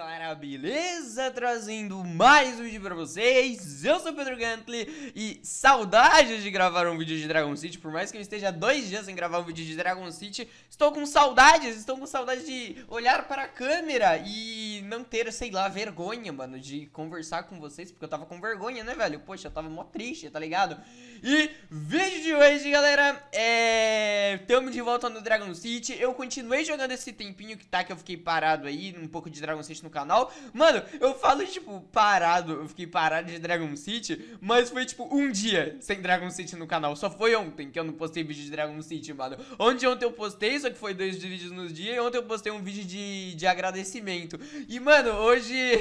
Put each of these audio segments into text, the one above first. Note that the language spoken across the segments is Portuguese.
galera, beleza? Trazendo mais um vídeo pra vocês, eu sou o Pedro Gantley e saudades de gravar um vídeo de Dragon City, por mais que eu esteja dois dias sem gravar um vídeo de Dragon City, estou com saudades, estou com saudades de olhar para a câmera e não ter, sei lá, vergonha, mano, de conversar com vocês, porque eu tava com vergonha, né, velho? Poxa, eu tava mó triste, tá ligado? E vídeo de hoje, galera, é... Tamo de volta no Dragon City, eu continuei jogando esse tempinho que tá, que eu fiquei parado aí, um pouco de Dragon City no no canal. Mano, eu falo, tipo, parado. Eu fiquei parado de Dragon City, mas foi, tipo, um dia sem Dragon City no canal. Só foi ontem que eu não postei vídeo de Dragon City, mano. Onde ontem eu postei, só que foi dois vídeos no dia. E ontem eu postei um vídeo de, de agradecimento. E, mano, hoje.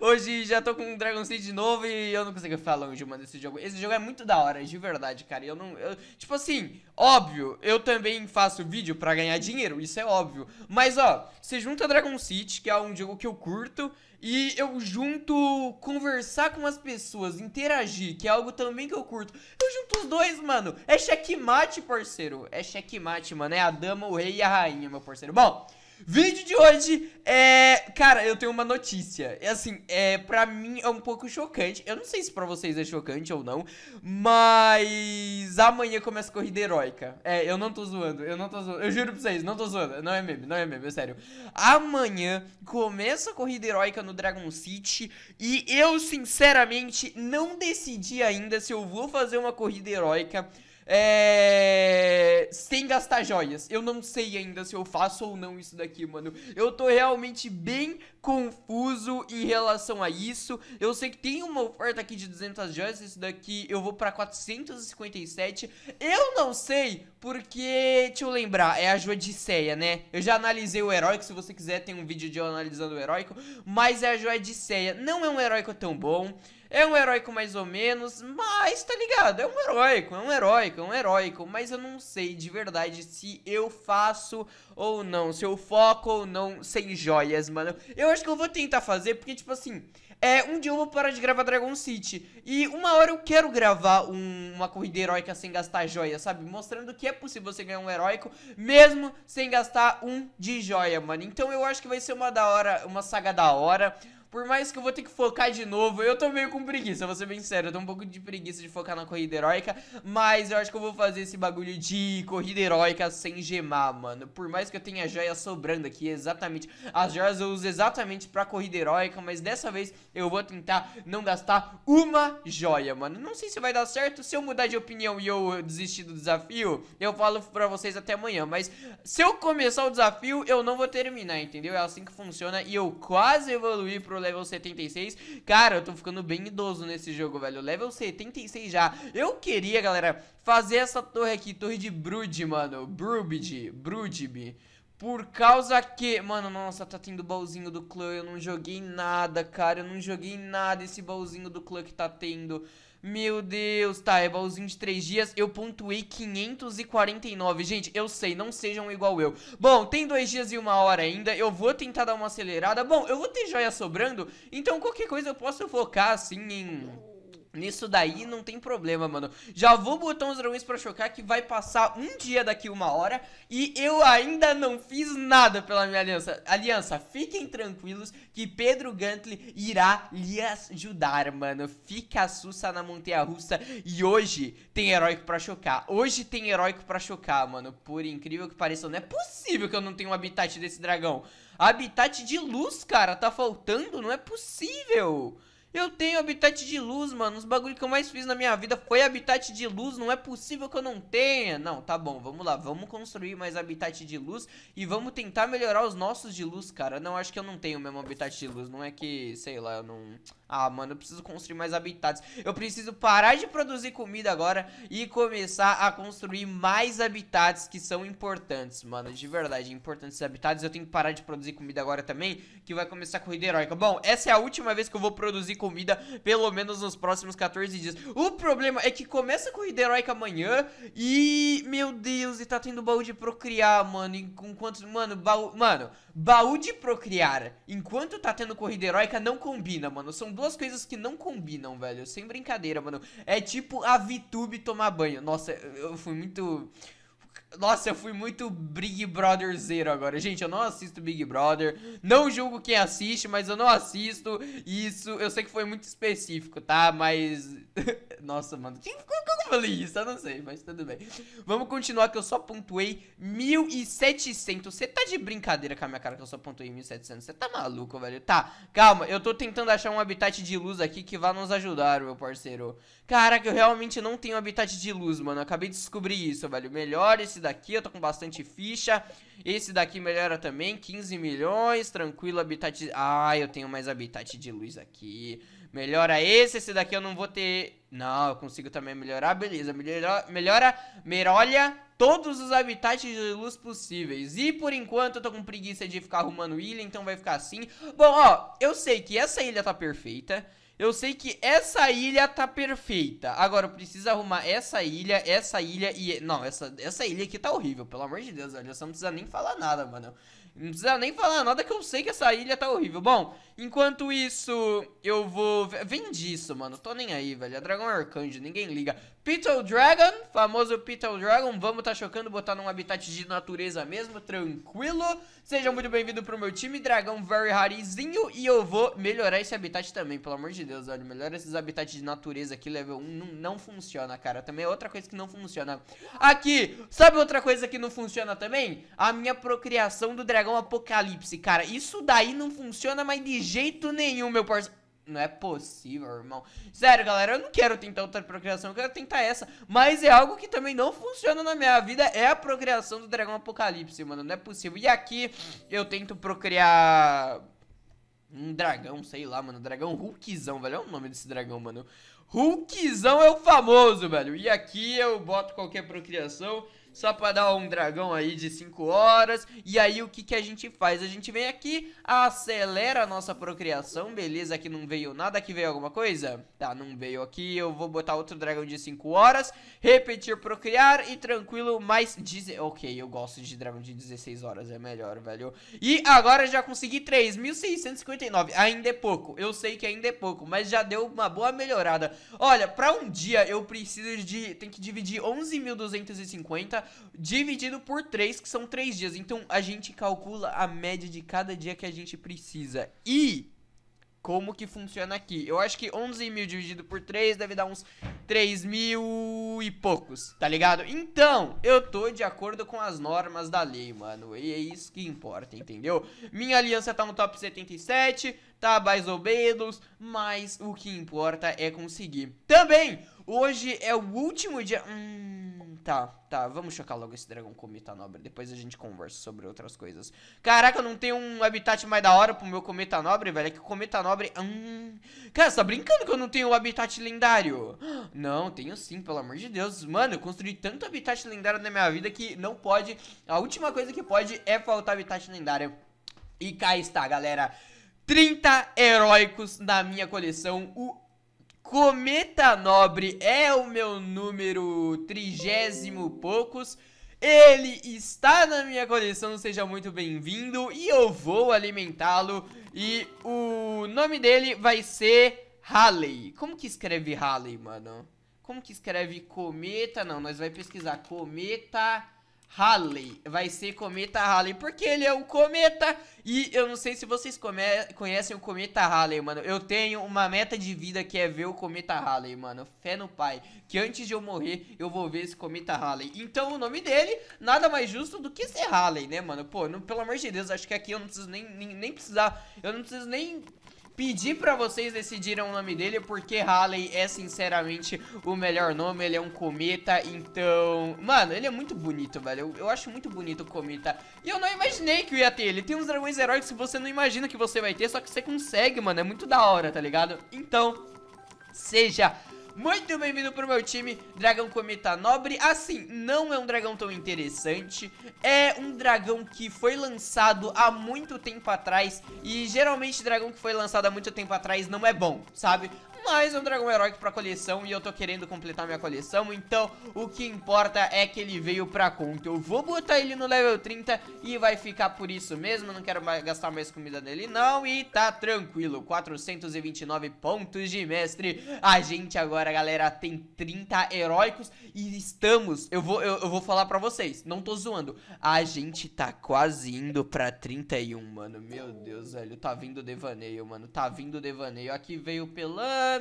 Hoje já tô com Dragon City de novo e eu não consigo falar longe, mano, desse jogo. Esse jogo é muito da hora, de verdade, cara. Eu não. Eu, tipo assim, óbvio, eu também faço vídeo pra ganhar dinheiro, isso é óbvio. Mas, ó, você junta Dragon City, que é um jogo que eu curto e eu junto conversar com as pessoas, interagir, que é algo também que eu curto. Eu junto os dois, mano. É checkmate, parceiro. É checkmate, mano. É a dama, o rei e a rainha, meu parceiro. Bom, Vídeo de hoje é. Cara, eu tenho uma notícia. É assim, é, pra mim é um pouco chocante. Eu não sei se pra vocês é chocante ou não, mas amanhã começa a corrida heróica. É, eu não tô zoando, eu não tô zoando. Eu juro pra vocês, não tô zoando. Não é meme, não é meme, é sério. Amanhã começa a corrida heróica no Dragon City e eu, sinceramente, não decidi ainda se eu vou fazer uma corrida heróica é... Sem gastar joias. Eu não sei ainda se eu faço ou não isso daqui, mano. Eu tô realmente bem confuso em relação a isso. Eu sei que tem uma oferta aqui de 200 joias. Isso daqui eu vou pra 457. Eu não sei porque... Deixa eu lembrar. É a Joadiceia, né? Eu já analisei o heróico. Se você quiser, tem um vídeo de eu analisando o heróico. Mas é a Joadiceia. Não é um heróico tão bom. É um heróico mais ou menos, mas tá ligado? É um heróico, é um heróico, é um heróico. Mas eu não sei de verdade se eu faço ou não, se eu foco ou não sem joias, mano. Eu acho que eu vou tentar fazer, porque, tipo assim, é, um dia eu vou parar de gravar Dragon City. E uma hora eu quero gravar um, uma corrida heróica sem gastar joia, sabe? Mostrando que é possível você ganhar um heróico, mesmo sem gastar um de joia, mano. Então eu acho que vai ser uma da hora, uma saga da hora. Por mais que eu vou ter que focar de novo, eu tô meio com preguiça, vou ser bem sério. Eu tô um pouco de preguiça de focar na corrida heróica, mas eu acho que eu vou fazer esse bagulho de corrida heróica sem gemar, mano. Por mais que eu tenha joia sobrando aqui, exatamente. As joias eu uso exatamente pra corrida heróica, mas dessa vez eu vou tentar não gastar uma joia, mano. Não sei se vai dar certo. Se eu mudar de opinião e eu desistir do desafio, eu falo pra vocês até amanhã. Mas se eu começar o desafio, eu não vou terminar, entendeu? É assim que funciona e eu quase evoluí pro level 76. Cara, eu tô ficando bem idoso nesse jogo, velho. Level 76 já. Eu queria, galera, fazer essa torre aqui, torre de Brood, mano. Brood, Brudib. Por causa que... Mano, nossa, tá tendo baúzinho do clã. Eu não joguei nada, cara. Eu não joguei nada esse baúzinho do clã que tá tendo. Meu Deus, tá, é baúzinho de 3 dias. Eu pontuei 549. Gente, eu sei, não sejam igual eu. Bom, tem 2 dias e 1 hora ainda. Eu vou tentar dar uma acelerada. Bom, eu vou ter joia sobrando. Então, qualquer coisa eu posso focar, assim, em Nisso daí não tem problema, mano. Já vou botar uns dragões pra chocar que vai passar um dia daqui uma hora e eu ainda não fiz nada pela minha aliança. Aliança, fiquem tranquilos que Pedro Gantley irá lhe ajudar, mano. Fica a sussa na montanha russa e hoje tem heróico pra chocar. Hoje tem heróico pra chocar, mano. Por incrível que pareça, não é possível que eu não tenha um habitat desse dragão. Habitat de luz, cara, tá faltando? Não é possível. Eu tenho habitat de luz, mano. Os bagulho que eu mais fiz na minha vida foi habitat de luz. Não é possível que eu não tenha. Não, tá bom, vamos lá. Vamos construir mais habitat de luz e vamos tentar melhorar os nossos de luz, cara. Não, acho que eu não tenho mesmo habitat de luz. Não é que, sei lá, eu não... Ah, mano, eu preciso construir mais habitats. Eu preciso parar de produzir comida agora e começar a construir mais habitats que são importantes, mano. De verdade, é importantes habitats. Eu tenho que parar de produzir comida agora também, que vai começar a corrida heróica. Bom, essa é a última vez que eu vou produzir comida pelo menos nos próximos 14 dias. O problema é que começa a corrida heróica amanhã e, meu Deus, e tá tendo baú de procriar, mano. Enquanto, mano, baú, mano, baú de procriar enquanto tá tendo corrida heróica não combina, mano. São duas coisas que não combinam, velho. Sem brincadeira, mano. É tipo a VTube tomar banho. Nossa, eu fui muito nossa, eu fui muito Big Brother zero agora. Gente, eu não assisto Big Brother. Não julgo quem assiste, mas eu não assisto. Isso, eu sei que foi muito específico, tá? Mas. Nossa, mano. Quem, como, que eu falei isso? Eu não sei, mas tudo bem. Vamos continuar, que eu só pontuei 1.700. Você tá de brincadeira com a minha cara que eu só pontuei 1.700? Você tá maluco, velho? Tá, calma. Eu tô tentando achar um habitat de luz aqui que vá nos ajudar, meu parceiro. Caraca, eu realmente não tenho habitat de luz, mano. acabei de descobrir isso, velho. Melhor esse daqui eu tô com bastante ficha. Esse daqui melhora também, 15 milhões, tranquilo, habitat... Ah, eu tenho mais habitat de luz aqui. Melhora esse, esse daqui eu não vou ter... Não, eu consigo também melhorar, beleza. Melhora, melhora, merolha todos os habitats de luz possíveis. E por enquanto eu tô com preguiça de ficar arrumando ilha, então vai ficar assim. Bom, ó, eu sei que essa ilha tá perfeita. Eu sei que essa ilha tá perfeita. Agora, preciso arrumar essa ilha, essa ilha e... Não, essa, essa ilha aqui tá horrível, pelo amor de Deus, velho. Você não precisa nem falar nada, mano. Não precisa nem falar nada que eu sei que essa ilha tá horrível. Bom, enquanto isso, eu vou... vem disso mano. Tô nem aí, velho. A Dragão é Arcanjo, ninguém liga. Petal Dragon, famoso Petal Dragon. Vamos tá chocando, botar num habitat de natureza mesmo, tranquilo. Seja muito bem-vindo pro meu time, Dragão Very Rarizinho. E eu vou melhorar esse habitat também, pelo amor de Deus, velho. Melhora esses habitats de natureza aqui, level 1. Não, não funciona, cara. Também é outra coisa que não funciona. Aqui, sabe outra coisa que não funciona também? A minha procriação do dragão dragão apocalipse, cara. Isso daí não funciona mais de jeito nenhum, meu parceiro. Não é possível, irmão. Sério, galera, eu não quero tentar outra procriação, eu quero tentar essa. Mas é algo que também não funciona na minha vida, é a procriação do dragão apocalipse, mano. Não é possível. E aqui eu tento procriar um dragão, sei lá, mano. Dragão Hulkzão, velho. Olha é o nome desse dragão, mano. Hulkzão é o famoso, velho. E aqui eu boto qualquer procriação só para dar um dragão aí de 5 horas. E aí o que, que a gente faz? A gente vem aqui, acelera a nossa procriação, beleza? Aqui não veio nada, aqui veio alguma coisa? Tá, não veio aqui, eu vou botar outro dragão de 5 horas, repetir procriar e tranquilo, mais... Diz... Ok, eu gosto de dragão de 16 horas, é melhor, velho. E agora já consegui 3.659, ainda é pouco, eu sei que ainda é pouco, mas já deu uma boa melhorada. Olha, pra um dia eu preciso de... tem que dividir 11.250 dividido por 3, que são 3 dias. Então a gente calcula a média de cada dia que a gente precisa. E como que funciona aqui. Eu acho que 11 mil dividido por 3 deve dar uns 3 mil e poucos, tá ligado? Então, eu tô de acordo com as normas da lei, mano, e é isso que importa, entendeu? Minha aliança tá no top 77, tá mais ou menos, mas o que importa é conseguir. Também, hoje é o último dia... Hum Tá, tá, vamos chocar logo esse dragão cometa nobre. Depois a gente conversa sobre outras coisas. Caraca, não tem um habitat mais da hora pro meu cometa nobre, velho. É que o cometa nobre. Hum... Cara, você tá brincando que eu não tenho um habitat lendário? Não, tenho sim, pelo amor de Deus. Mano, eu construí tanto habitat lendário na minha vida que não pode. A última coisa que pode é faltar habitat lendário. E cá está, galera. 30 heróicos na minha coleção, o Cometa Nobre é o meu número trigésimo poucos. Ele está na minha coleção, seja muito bem-vindo e eu vou alimentá-lo. E o nome dele vai ser Halley. Como que escreve Halley, mano? Como que escreve cometa? Não, nós vai pesquisar cometa Halley. Vai ser cometa Halley, porque ele é um cometa. E eu não sei se vocês conhecem o cometa Halley, mano. Eu tenho uma meta de vida que é ver o cometa Halley, mano. Fé no pai, que antes de eu morrer, eu vou ver esse cometa Halley. Então o nome dele, nada mais justo do que ser Halley, né, mano? Pô, não, pelo amor de Deus, acho que aqui eu não preciso nem, nem, nem precisar... Eu não preciso nem Pedi pra vocês decidirem o nome dele, porque Halley é sinceramente o melhor nome, ele é um cometa, então... Mano, ele é muito bonito, velho, eu, eu acho muito bonito o cometa. E eu não imaginei que eu ia ter ele, tem uns dragões heróicos que você não imagina que você vai ter, só que você consegue, mano, é muito da hora, tá ligado? Então, seja muito bem-vindo pro meu time, dragão cometa nobre Assim, não é um dragão tão interessante É um dragão que foi lançado há muito tempo atrás E geralmente dragão que foi lançado há muito tempo atrás não é bom, sabe? mais um dragão heróico pra coleção e eu tô querendo completar minha coleção, então o que importa é que ele veio pra conta. Eu vou botar ele no level 30 e vai ficar por isso mesmo, não quero mais, gastar mais comida dele não e tá tranquilo. 429 pontos de mestre, a gente agora, galera, tem 30 heróicos e estamos, eu vou, eu, eu vou falar pra vocês, não tô zoando, a gente tá quase indo pra 31, mano, meu Deus, velho, tá vindo devaneio, mano, tá vindo devaneio, aqui veio Pelan.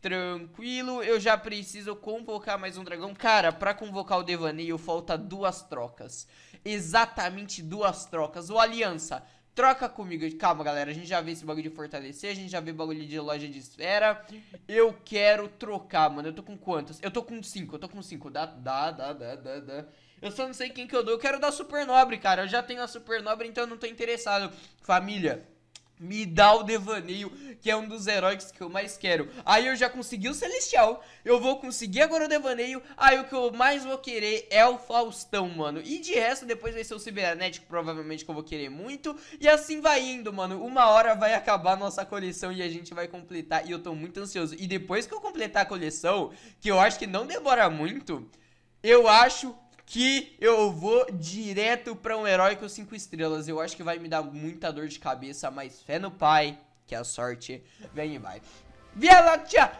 Tranquilo, eu já preciso convocar mais um dragão. Cara, pra convocar o Devaneio falta duas trocas. Exatamente duas trocas. O Aliança, troca comigo. Calma, galera, a gente já vê esse bagulho de fortalecer, a gente já vê bagulho de loja de esfera. Eu quero trocar, mano. Eu tô com quantas Eu tô com cinco, eu tô com cinco. Dá, dá, dá, dá, dá, dá. Eu só não sei quem que eu dou. Eu quero dar super nobre, cara. Eu já tenho a super nobre, então eu não tô interessado. Família... Me dá o devaneio, que é um dos heróis que eu mais quero. Aí eu já consegui o Celestial, eu vou conseguir agora o devaneio. Aí o que eu mais vou querer é o Faustão, mano. E de resto, depois vai ser o Cibernético, provavelmente que eu vou querer muito. E assim vai indo, mano. Uma hora vai acabar a nossa coleção e a gente vai completar. E eu tô muito ansioso. E depois que eu completar a coleção, que eu acho que não demora muito, eu acho que eu vou direto para um herói com 5 estrelas. Eu acho que vai me dar muita dor de cabeça, mas fé no pai, que a sorte vem e vai. Via Láctea!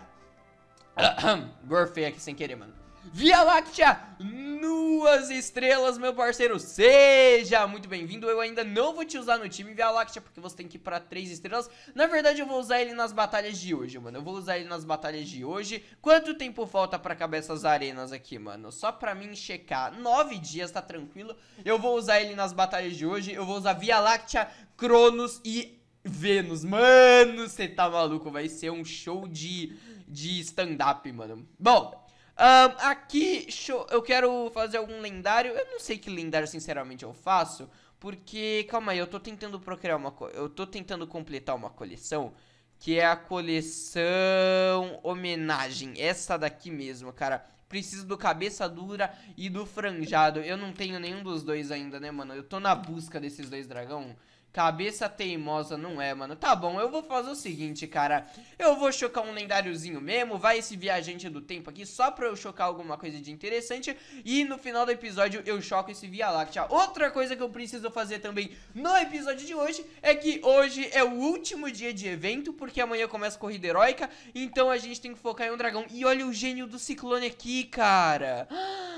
Gorfei aqui sem querer, mano. Via Láctea, nuas estrelas, meu parceiro. Seja muito bem-vindo. Eu ainda não vou te usar no time Via Láctea, porque você tem que ir pra três estrelas. Na verdade, eu vou usar ele nas batalhas de hoje, mano. Eu vou usar ele nas batalhas de hoje. Quanto tempo falta pra acabar essas arenas aqui, mano? Só pra mim checar. Nove dias, tá tranquilo. Eu vou usar ele nas batalhas de hoje. Eu vou usar Via Láctea, Cronos e Vênus. Mano, você tá maluco. Vai ser um show de, de stand-up, mano. Bom... Um, aqui, show, eu quero fazer algum lendário. Eu não sei que lendário, sinceramente, eu faço. Porque, calma aí, eu tô tentando procurar uma Eu tô tentando completar uma coleção. Que é a coleção homenagem. Essa daqui mesmo, cara. Preciso do cabeça dura e do franjado. Eu não tenho nenhum dos dois ainda, né, mano? Eu tô na busca desses dois dragão. Cabeça teimosa não é, mano. Tá bom, eu vou fazer o seguinte, cara. Eu vou chocar um lendáriozinho mesmo. Vai esse viajante do tempo aqui só pra eu chocar alguma coisa de interessante. E no final do episódio eu choco esse Via Láctea. Outra coisa que eu preciso fazer também no episódio de hoje é que hoje é o último dia de evento, porque amanhã começa a corrida heróica. Então a gente tem que focar em um dragão. E olha o gênio do ciclone aqui, cara. Ah!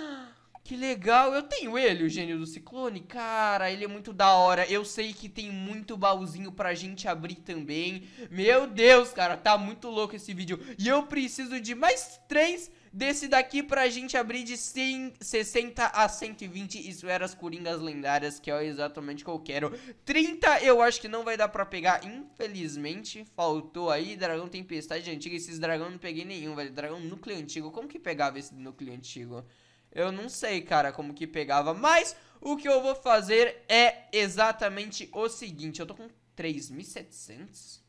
Que legal, eu tenho ele, o gênio do ciclone. Cara, ele é muito da hora. Eu sei que tem muito baúzinho pra gente abrir também. Meu Deus, cara, tá muito louco esse vídeo. E eu preciso de mais três desse daqui pra gente abrir de 100, 60 a 120 esferas coringas lendárias, que é exatamente o que eu quero. 30 eu acho que não vai dar pra pegar, infelizmente. Faltou aí, dragão tempestade antiga. Esses dragão não peguei nenhum, velho. Dragão núcleo antigo. Como que pegava esse núcleo antigo? Eu não sei, cara, como que pegava, mas o que eu vou fazer é exatamente o seguinte. Eu tô com 3.700.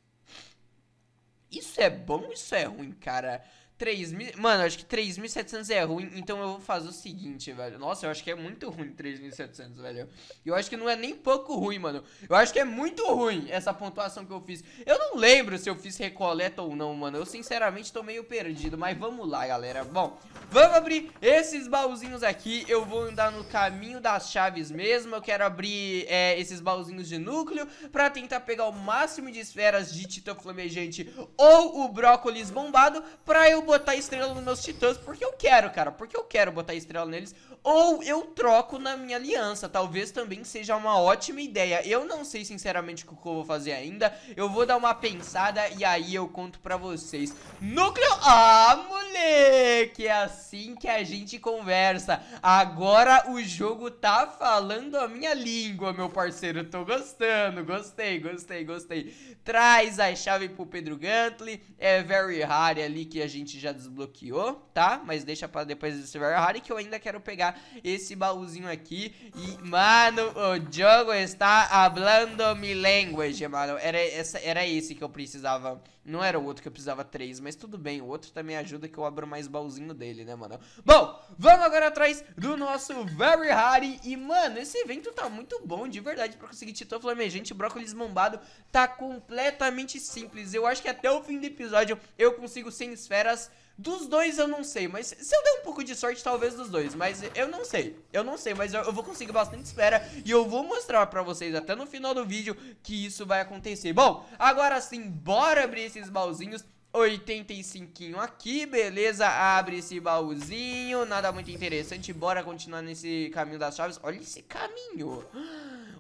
Isso é bom isso é ruim, cara? 3 mil. Mano, acho que 3.700 é ruim, então eu vou fazer o seguinte, velho. Nossa, eu acho que é muito ruim 3.700, velho. Eu acho que não é nem pouco ruim, mano. Eu acho que é muito ruim essa pontuação que eu fiz. Eu não lembro se eu fiz recoleta ou não, mano. Eu sinceramente tô meio perdido, mas vamos lá, galera. Bom, vamos abrir esses baúzinhos aqui. Eu vou andar no caminho das chaves mesmo. Eu quero abrir é, esses baúzinhos de núcleo pra tentar pegar o máximo de esferas de titã flamejante ou o brócolis bombado pra eu botar estrela nos meus titãs porque eu quero, cara. Porque eu quero botar estrela neles. Ou eu troco na minha aliança. Talvez também seja uma ótima ideia. Eu não sei, sinceramente, o que eu vou fazer ainda. Eu vou dar uma pensada e aí eu conto pra vocês. Núcleo... Ah, moleque! É assim que a gente conversa. Agora o jogo tá falando a minha língua, meu parceiro. Tô gostando. Gostei, gostei, gostei. Traz a chave pro Pedro Gantley. É very rare ali que a gente já desbloqueou, tá? Mas deixa pra depois do Silver Harry que eu ainda quero pegar esse baúzinho aqui. E, mano, o jogo está hablando mi language, mano. Era, essa, era esse que eu precisava não era o outro que eu precisava três, mas tudo bem. O outro também ajuda que eu abro mais baúzinho dele, né, mano? Bom, vamos agora atrás do nosso Very Harry. E, mano, esse evento tá muito bom, de verdade, pra conseguir Titã Flamejante. Brócolis mombado tá completamente simples. Eu acho que até o fim do episódio eu consigo 100 esferas dos dois eu não sei, mas se eu der um pouco de sorte, talvez dos dois. Mas eu não sei, eu não sei, mas eu, eu vou conseguir bastante espera. E eu vou mostrar pra vocês até no final do vídeo que isso vai acontecer. Bom, agora sim, bora abrir esses baúzinhos. 85 aqui, beleza, abre esse baúzinho, nada muito interessante, bora continuar nesse caminho das chaves, olha esse caminho,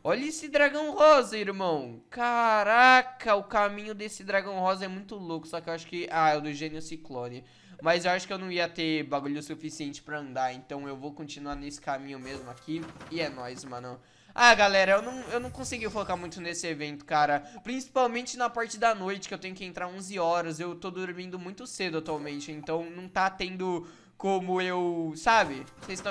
olha esse dragão rosa, irmão, caraca, o caminho desse dragão rosa é muito louco, só que eu acho que, ah, é o do gênio ciclone, mas eu acho que eu não ia ter bagulho suficiente pra andar, então eu vou continuar nesse caminho mesmo aqui. E é nóis, mano. Ah, galera, eu não, eu não consegui focar muito nesse evento, cara. Principalmente na parte da noite, que eu tenho que entrar 11 horas. Eu tô dormindo muito cedo atualmente, então não tá tendo como eu, sabe?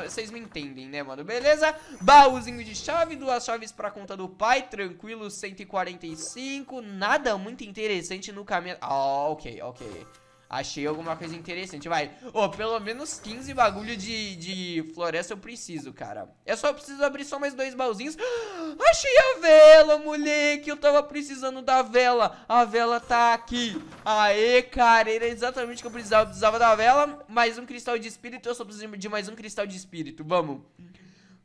Vocês me entendem, né, mano? Beleza? Baúzinho de chave, duas chaves pra conta do pai, tranquilo, 145. Nada muito interessante no caminho... Ah, ok, ok. Achei alguma coisa interessante, vai Ô, oh, pelo menos 15 bagulho de, de floresta eu preciso, cara Eu só preciso abrir só mais dois baúzinhos ah, Achei a vela, moleque Eu tava precisando da vela A vela tá aqui Aê, cara, era exatamente o que eu precisava Eu precisava da vela, mais um cristal de espírito Eu só preciso de mais um cristal de espírito, vamos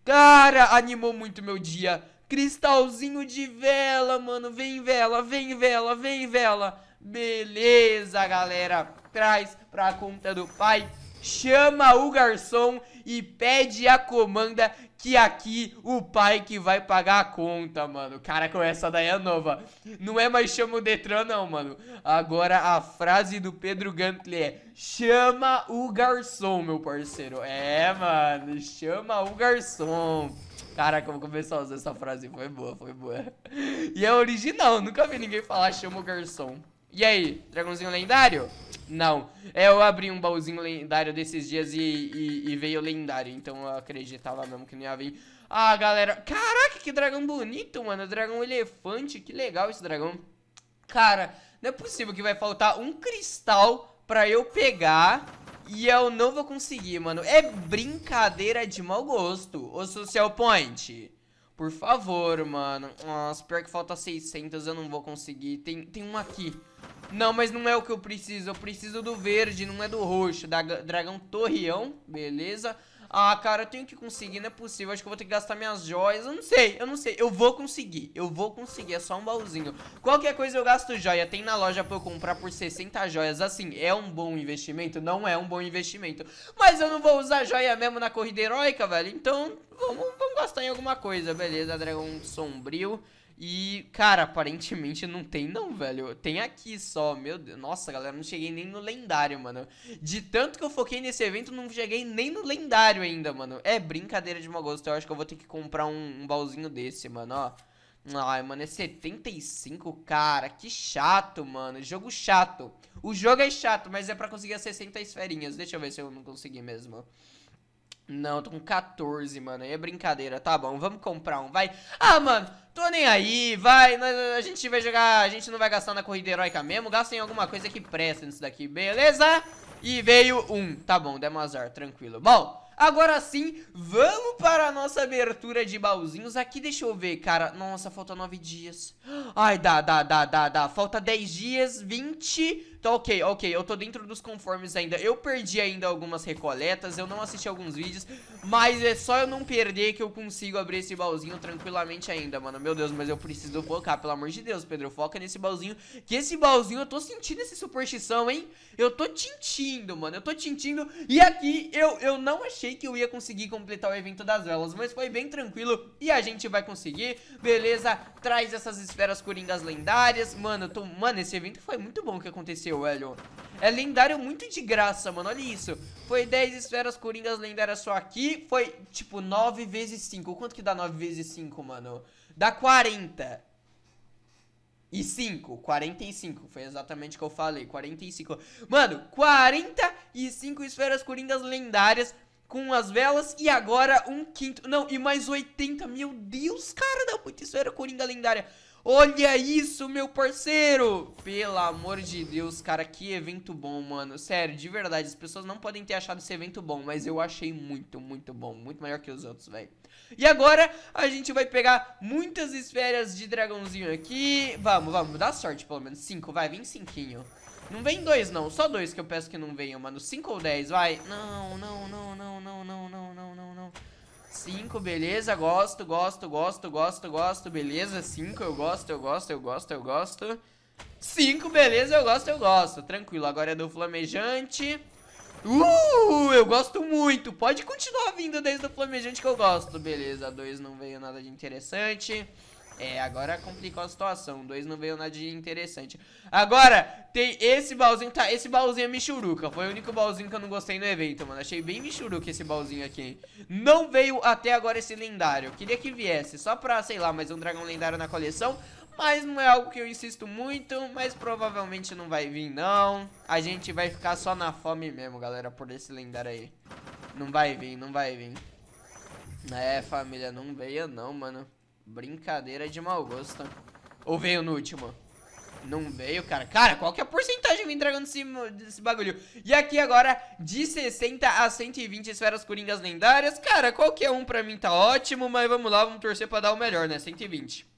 Cara, animou muito meu dia Cristalzinho de vela, mano Vem vela, vem vela, vem vela Beleza, galera. Traz pra conta do pai. Chama o garçom e pede a comanda que aqui o pai que vai pagar a conta, mano. Cara, com essa daí é nova. Não é mais chama o Detran, não, mano. Agora a frase do Pedro Gantley é: chama o garçom, meu parceiro. É, mano, chama o garçom. Caraca, eu vou começar a usar essa frase. Foi boa, foi boa. E é original, nunca vi ninguém falar chama o garçom. E aí, dragãozinho lendário? Não. É, eu abri um baúzinho lendário desses dias e, e, e, veio lendário. Então eu acreditava mesmo que não ia vir. Ah, galera. Caraca, que dragão bonito, mano. Dragão elefante. Que legal esse dragão. Cara, não é possível que vai faltar um cristal pra eu pegar e eu não vou conseguir, mano. É brincadeira de mau gosto. Ô, Social Point. Por favor, mano. Nossa, pior que falta 600, eu não vou conseguir. Tem, tem um aqui. Não, mas não é o que eu preciso. Eu preciso do verde, não é do roxo. Da, dragão Torreão, beleza. Ah, cara, eu tenho que conseguir, não é possível. Acho que eu vou ter que gastar minhas joias. Eu não sei, eu não sei. Eu vou conseguir, eu vou conseguir. É só um baúzinho. Qualquer coisa eu gasto joia. Tem na loja pra eu comprar por 60 joias. Assim, é um bom investimento? Não é um bom investimento. Mas eu não vou usar joia mesmo na corrida heróica, velho. Então, Vamos, vamos gastar em alguma coisa, beleza. Dragão sombrio. E, cara, aparentemente não tem não, velho. Tem aqui só, meu Deus. Nossa, galera, não cheguei nem no lendário, mano. De tanto que eu foquei nesse evento, não cheguei nem no lendário ainda, mano. É brincadeira de mau gosto. Eu acho que eu vou ter que comprar um, um baúzinho desse, mano, ó. Ai, mano, é 75, cara. Que chato, mano. Jogo chato. O jogo é chato, mas é pra conseguir as 60 esferinhas. Deixa eu ver se eu não consegui mesmo. Não, tô com 14, mano. Aí é brincadeira. Tá bom, vamos comprar um. Vai. Ah, mano, tô nem aí. Vai. A gente vai jogar. A gente não vai gastar na corrida heróica mesmo. Gastem alguma coisa que presta nisso daqui, beleza? E veio um. Tá bom, demo azar, tranquilo. Bom. Agora sim, vamos para a nossa abertura de baúzinhos aqui, deixa eu ver, cara Nossa, falta 9 dias Ai, dá, dá, dá, dá, dá Falta 10 dias, 20 então, ok, ok, eu tô dentro dos conformes ainda Eu perdi ainda algumas recoletas Eu não assisti alguns vídeos Mas é só eu não perder que eu consigo abrir esse baúzinho tranquilamente ainda, mano Meu Deus, mas eu preciso focar, pelo amor de Deus, Pedro Foca nesse baúzinho Que esse baúzinho, eu tô sentindo essa superstição, hein Eu tô tintindo, mano, eu tô tintindo E aqui, eu, eu não achei que eu ia conseguir completar o evento das velas Mas foi bem tranquilo e a gente vai conseguir Beleza, traz essas esferas coringas lendárias Mano, tô... mano esse evento foi muito bom que aconteceu incrível, velho. É lendário muito de graça, mano. Olha isso. Foi 10 esferas coringas lendárias só aqui. Foi, tipo, 9 vezes 5. Quanto que dá 9 vezes 5, mano? Dá 40. E 5, 45, foi exatamente o que eu falei, 45. Mano, 45 esferas coringas lendárias com as velas e agora um quinto, não, e mais 80, meu Deus, cara, dá muita esfera coringa lendária. Olha isso, meu parceiro! Pelo amor de Deus, cara, que evento bom, mano. Sério, de verdade, as pessoas não podem ter achado esse evento bom, mas eu achei muito, muito bom. Muito maior que os outros, velho. E agora, a gente vai pegar muitas esferas de dragãozinho aqui. Vamos, vamos, dá sorte, pelo menos. Cinco, vai, vem cinquinho. Não vem dois, não. Só dois que eu peço que não venham, mano. Cinco ou dez, vai. Não, não, não, não, não, não, não, não, não. 5, beleza, gosto, gosto, gosto, gosto, gosto, beleza, 5, eu gosto, eu gosto, eu gosto, eu gosto. 5, beleza, eu gosto, eu gosto, tranquilo, agora é do flamejante. Uh, eu gosto muito, pode continuar vindo desde o flamejante que eu gosto. Beleza, 2 não veio nada de interessante. É, agora complicou a situação. Dois não veio nada de interessante. Agora, tem esse baúzinho. Tá, esse baúzinho é Michuruca. Foi o único baúzinho que eu não gostei no evento, mano. Achei bem Michuruca esse baúzinho aqui. Não veio até agora esse lendário. Queria que viesse, só pra, sei lá, mais um dragão lendário na coleção. Mas não é algo que eu insisto muito, mas provavelmente não vai vir, não. A gente vai ficar só na fome mesmo, galera, por esse lendário aí. Não vai vir, não vai vir. É, família, não veio não, mano. Brincadeira de mau gosto. Ou veio no último? Não veio, cara. Cara, qual que é a porcentagem me entregando esse, esse bagulho? E aqui agora, de 60 a 120 esferas coringas lendárias. Cara, qualquer um pra mim tá ótimo, mas vamos lá, vamos torcer pra dar o melhor, né? 120.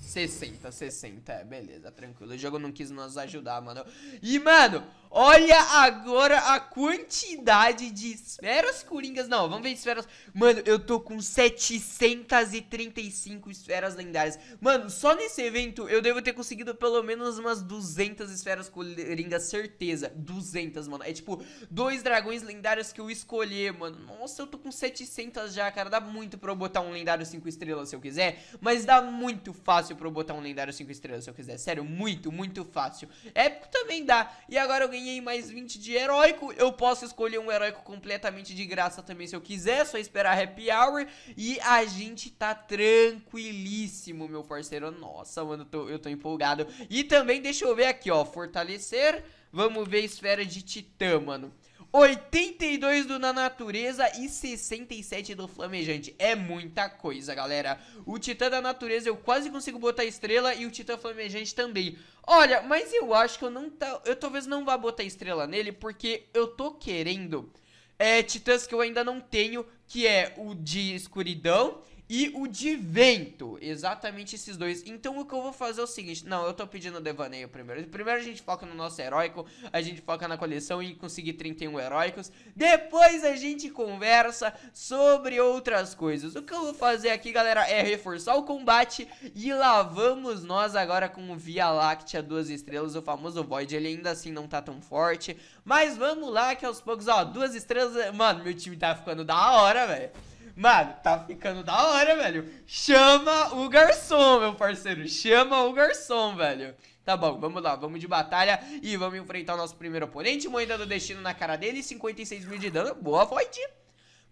60, 60, é, beleza, tranquilo. O jogo não quis nos ajudar, mano. E, mano, Olha agora a quantidade de esferas coringas. Não, vamos ver esferas. Mano, eu tô com 735 esferas lendárias. Mano, só nesse evento eu devo ter conseguido pelo menos umas 200 esferas coringas, certeza. 200, mano. É tipo, dois dragões lendários que eu escolher, mano. Nossa, eu tô com 700 já, cara. Dá muito pra eu botar um lendário 5 estrelas se eu quiser. Mas dá muito fácil pra eu botar um lendário 5 estrelas se eu quiser. Sério, muito, muito fácil. É, também dá. E agora eu ganhei ganhei mais 20 de heróico. Eu posso escolher um heróico completamente de graça também se eu quiser, só esperar happy hour. E a gente tá tranquilíssimo, meu parceiro. Nossa, mano, eu tô, eu tô empolgado. E também, deixa eu ver aqui, ó, fortalecer... Vamos ver esfera de titã, mano. 82 do Na Natureza e 67 do Flamejante. É muita coisa, galera. O Titã da Natureza eu quase consigo botar estrela e o Titã Flamejante também. Olha, mas eu acho que eu não tá... Eu talvez não vá botar estrela nele porque eu tô querendo... É, titãs que eu ainda não tenho, que é o de escuridão e o de vento. Exatamente esses dois. Então o que eu vou fazer é o seguinte: não, eu tô pedindo devaneio primeiro. Primeiro a gente foca no nosso heróico, a gente foca na coleção e conseguir 31 heróicos. Depois a gente conversa sobre outras coisas. O que eu vou fazer aqui, galera, é reforçar o combate e lá vamos nós agora com o Via Láctea duas estrelas, o famoso Void. Ele ainda assim não tá tão forte, mas vamos lá que aos poucos, ó, duas estrelas, mano, meu time tá ficando da hora, velho. Mano, tá ficando da hora, velho. Chama o garçom, meu parceiro. Chama o garçom, velho. Tá bom, vamos lá, vamos de batalha e vamos enfrentar o nosso primeiro oponente. Moeda do destino na cara dele, 56 mil de dano. Boa, Void.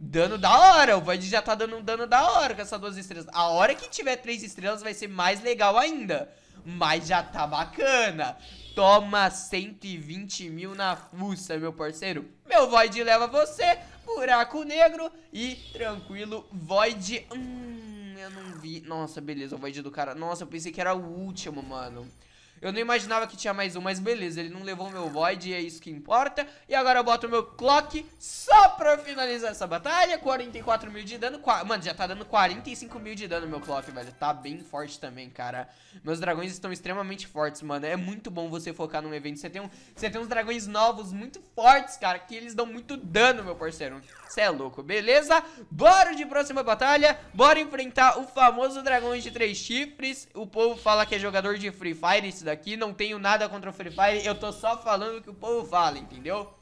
Dano da hora, o Void já tá dando um dano da hora com essas duas estrelas. A hora que tiver três estrelas vai ser mais legal ainda mas já tá bacana. Toma 120 mil na fuça, meu parceiro. Meu Void leva você, buraco negro e tranquilo, Void... Hum, eu não vi... Nossa, beleza, o Void do cara... Nossa, eu pensei que era o último, mano. Eu não imaginava que tinha mais um, mas beleza, ele não levou meu Void e é isso que importa. E agora eu boto meu Clock só pra finalizar essa batalha. 44 mil de dano. Mano, já tá dando 45 mil de dano meu Clock, velho. Tá bem forte também, cara. Meus dragões estão extremamente fortes, mano. É muito bom você focar num evento. Você tem, um, você tem uns dragões novos muito fortes, cara, que eles dão muito dano, meu parceiro. Você é louco, beleza? Bora de próxima batalha, bora enfrentar o famoso dragão de três chifres. O povo fala que é jogador de Free Fire isso daqui, não tenho nada contra o Free Fire, eu tô só falando o que o povo fala, entendeu?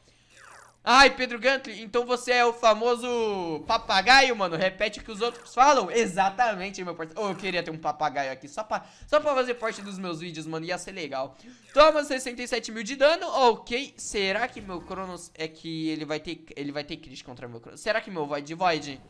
Ai, Pedro Gantley, então você é o famoso papagaio, mano. Repete o que os outros falam. Exatamente, meu parceiro. Oh, eu queria ter um papagaio aqui só pra, só pra fazer parte dos meus vídeos, mano. Ia ser legal. Toma 67 mil de dano. Ok. Será que meu Cronos é que ele vai ter, ele vai ter crítico contra meu Cronos? Será que meu Void Void?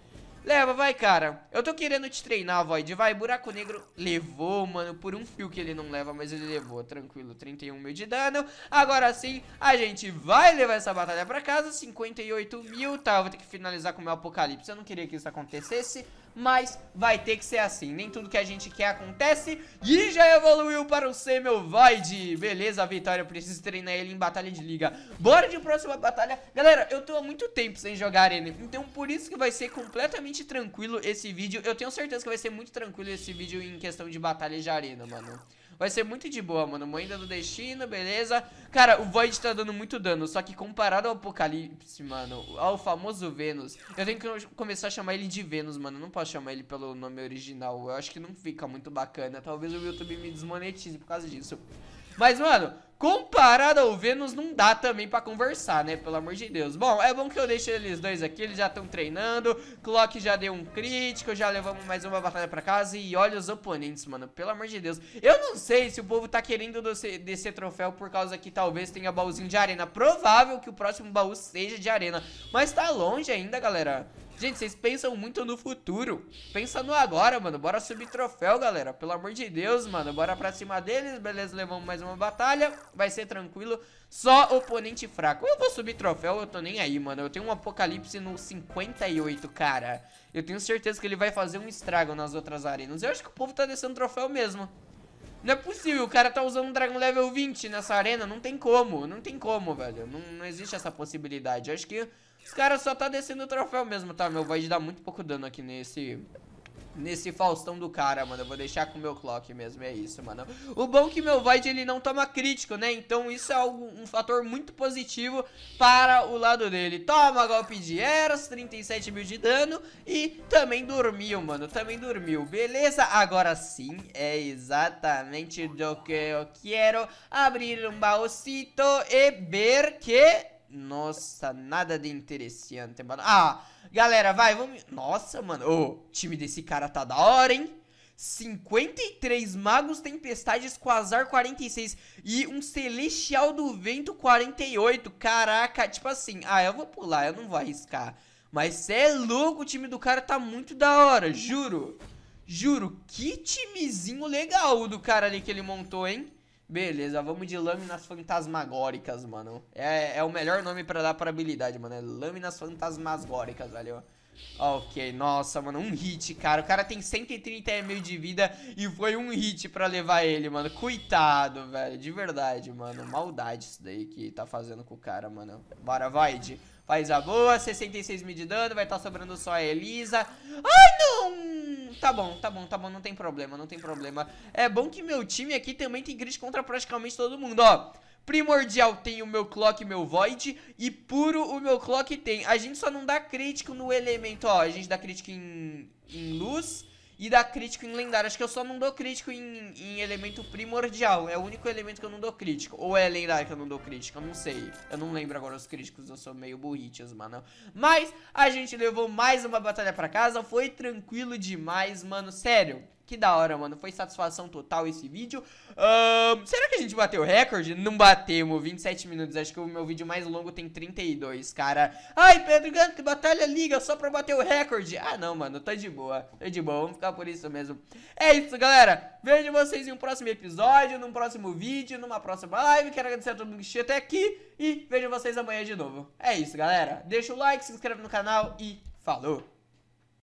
Leva, vai, cara. Eu tô querendo te treinar, Void. Vai, buraco negro. Levou, mano, por um fio que ele não leva, mas ele levou. Tranquilo, 31 mil de dano. Agora sim, a gente vai levar essa batalha pra casa. 58 mil, tá? Eu vou ter que finalizar com o meu apocalipse. Eu não queria que isso acontecesse mas vai ter que ser assim. Nem tudo que a gente quer acontece. E já evoluiu para o Semmelweid. Beleza, Vitória, eu preciso treinar ele em batalha de liga. Bora de próxima batalha. Galera, eu tô há muito tempo sem jogar ele então por isso que vai ser completamente tranquilo esse vídeo. Eu tenho certeza que vai ser muito tranquilo esse vídeo em questão de batalha de arena, mano. Vai ser muito de boa, mano. ainda do destino, beleza. Cara, o Void tá dando muito dano. Só que comparado ao Apocalipse, mano, ao famoso Vênus, eu tenho que começar a chamar ele de Vênus, mano. Eu não posso chamar ele pelo nome original. Eu acho que não fica muito bacana. Talvez o YouTube me desmonetize por causa disso. Mas, mano, Comparado ao Vênus, não dá também pra conversar, né? Pelo amor de Deus. Bom, é bom que eu deixo eles dois aqui, eles já estão treinando. Clock já deu um crítico, já levamos mais uma batalha pra casa. E olha os oponentes, mano, pelo amor de Deus. Eu não sei se o povo tá querendo descer, troféu por causa que talvez tenha baúzinho de arena. Provável que o próximo baú seja de arena. Mas tá longe ainda, galera. Gente, vocês pensam muito no futuro. Pensa no agora, mano. Bora subir troféu, galera. Pelo amor de Deus, mano. Bora pra cima deles. Beleza, levamos mais uma batalha. Vai ser tranquilo. Só oponente fraco. Eu vou subir troféu, eu tô nem aí, mano. Eu tenho um apocalipse no 58, cara. Eu tenho certeza que ele vai fazer um estrago nas outras arenas. Eu acho que o povo tá descendo troféu mesmo. Não é possível, o cara tá usando um Dragon Level 20 nessa arena, não tem como, não tem como, velho, não, não existe essa possibilidade, eu acho que os caras só tá descendo o troféu mesmo, tá, meu? Vai dar muito pouco dano aqui nesse nesse Faustão do cara, mano. Eu vou deixar com o meu clock mesmo, é isso, mano. O bom é que meu Void, ele não toma crítico, né? Então isso é algo, um fator muito positivo para o lado dele. Toma golpe de Eros, 37 mil de dano e também dormiu, mano. Também dormiu, beleza? Agora sim, é exatamente do que eu quero. Abrir um baúcito e ver que nossa, nada de interessante, mano. Ah, galera, vai, vamos... Nossa, mano. o time desse cara tá da hora, hein? 53 magos tempestades com azar 46 e um celestial do vento 48. Caraca, tipo assim, ah, eu vou pular, eu não vou arriscar. Mas cê é louco, o time do cara tá muito da hora, juro. Juro, que timezinho legal do cara ali que ele montou, hein? Beleza, vamos de lâminas fantasmagóricas, mano. É, é o melhor nome pra dar pra habilidade, mano. É lâminas fantasmagóricas, valeu. Ok, nossa, mano, um hit, cara. O cara tem 130 mil de vida e foi um hit pra levar ele, mano. Coitado, velho, de verdade, mano. Maldade isso daí que tá fazendo com o cara, mano. Bora, vai, de... Faz a boa, 66 mil de dano, vai estar tá sobrando só a Elisa. Ai, não! Tá bom, tá bom, tá bom, não tem problema, não tem problema. É bom que meu time aqui também tem grid contra praticamente todo mundo, ó. Primordial tem o meu Clock e meu Void E puro o meu Clock tem A gente só não dá crítico no elemento, ó A gente dá crítico em, em luz e dar crítico em lendário. Acho que eu só não dou crítico em, em, elemento primordial. É o único elemento que eu não dou crítico. Ou é lendário que eu não dou crítico, eu não sei. Eu não lembro agora os críticos, eu sou meio burritos, mano. Mas a gente levou mais uma batalha pra casa, foi tranquilo demais, mano, sério. Que da hora, mano. Foi satisfação total esse vídeo. será que a gente bateu o recorde? Não batemos. 27 minutos. Acho que o meu vídeo mais longo tem 32, cara. Ai, Pedro Gank, batalha liga só pra bater o recorde. Ah, não, mano. Tá de boa. Tá de boa. Vamos ficar por isso mesmo. É isso, galera. Vejo vocês em um próximo episódio, num próximo vídeo, numa próxima live. Quero agradecer a todo mundo que assistiu até aqui. E vejo vocês amanhã de novo. É isso, galera. Deixa o like, se inscreve no canal e falou!